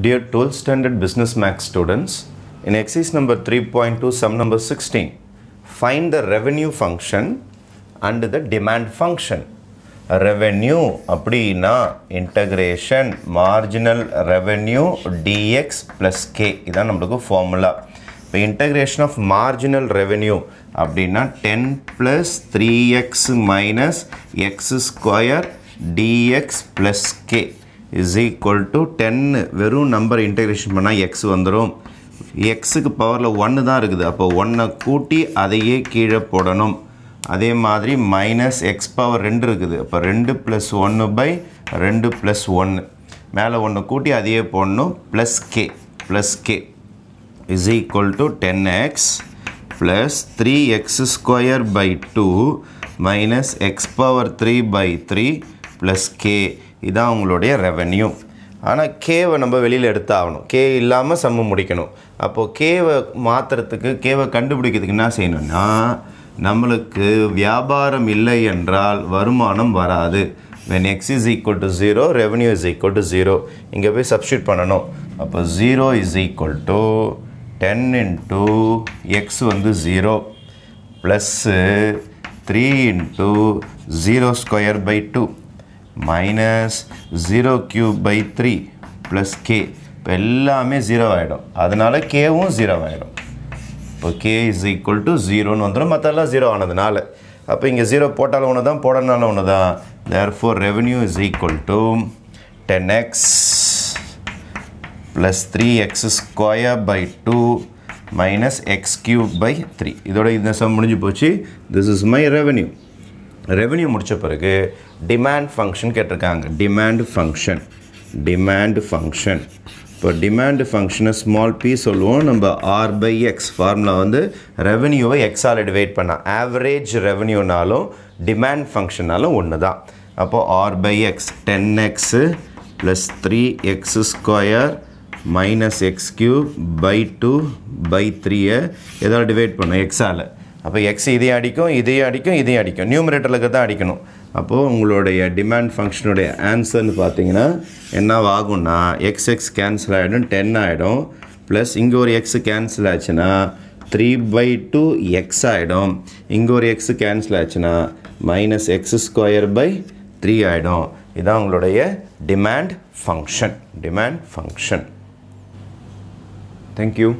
Dear 12th Standard Business Max students, in exercise number 3.2, sum number 16, find the revenue function and the demand function. Revenue, அப்படினா, integration, marginal revenue, dx plus k, இதான் நம்டுக்கு formula. Integration of marginal revenue, அப்படினா, 10 plus 3x minus x square dx plus k, is equal to டென்னு வெறும் number integration பண்ணால் X வந்துடும் எக்ஸுக்கு பவரில் ஒன்று தான் இருக்குது அப்போ ஒன்றை கூட்டி அதையே கீழே போடணும் அதே மாதிரி மைனஸ் எக்ஸ் பவர் ரெண்டு இருக்குது அப்போ ரெண்டு ப்ளஸ் ஒன்று பை ரெண்டு ப்ளஸ் ஒன்று மேலே ஒன்று கூட்டி அதையே போடணும் plus k plus k is equal to ten x plus three x square by two minus x power three by three plus k இதுதான் உங்களுடைய ரெவென்யூ ஆனால் கேவை நம்ம வெளியில் எடுத்தாகணும் கே இல்லாமல் சம்ம முடிக்கணும் அப்போது கேவை மாற்றுறதுக்கு கேவை கண்டுபிடிக்கிறதுக்கு என்ன செய்யணும்னா நம்மளுக்கு வியாபாரம் இல்லை என்றால் வருமானம் வராது when x is equal to zero revenue is equal to zero இங்கே போய் சப்ஸ்டியூட் பண்ணணும் அப்போ zero is equal to ten into x வந்து zero plus three into zero square by two minus 0 cube by three plus k இப்போ எல்லாமே zero ஆகிடும் அதனால் கேவும் உம் ஆகிடும் இப்போ கே is equal to ஜீரோன்னு வந்துடும் மத்தல்லா 0 ஆனதுனால அப்போ இங்கே ஜீரோ போட்டாலும் ஒன்று தான் போடன்னால் ஒன்று தான் revenue for revenue to 10x plus ten x plus three x x by two minus இதுவுடை பை த்ரீ இதோட இந்த சம் முடிஞ்சு போச்சு திஸ் இஸ் மை ரெவென்யூ முடித்த பிறகு டிமாண்ட் ஃபங்க்ஷன் கேட்டிருக்காங்க டிமாண்ட் ஃபங்க்ஷன் டிமாண்ட் ஃபங்க்ஷன் இப்போ டிமாண்ட் ஃபங்க்ஷனை ஸ்மால் பி சொல்லுவோம் நம்ம ஆர் பை எக்ஸ் ஃபார்முலா வந்து ரெவன்யூவை எக்ஸால் டிவைட் பண்ணால் ஆவரேஜ் ரெவன்யூனாலும் டிமாண்ட் ஃபங்க்ஷனாலும் ஒன்று தான் அப்போது R by x ten x plus three x square minus x cube by two by த்ரீயை எதாவது டிவைட் பண்ணோம் எக்ஸால் அப்போ எக்ஸ் இதையும் அடிக்கும் இதையும் அடிக்கும் இதையும் அடிக்கும் நியூமரேட்டருக்கு தான் அடிக்கணும் அப்போது உங்களுடைய டிமாண்ட் ஃபங்க்ஷனுடைய ஆன்சர்னு பார்த்தீங்கன்னா ஆகும்னா எக்ஸ் எக்ஸ் கேன்சல் ஆகிடும் டென் ஆகிடும் ப்ளஸ் இங்கே ஒரு எக்ஸு கேன்சல் ஆச்சுன்னா த்ரீ பை டூ எக்ஸ் ஆகிடும் இங்கே ஒரு எக்ஸு கேன்சல் ஆச்சுன்னா minus x square by three ஆகிடும் இதுதான் உங்களுடைய demand function demand function thank you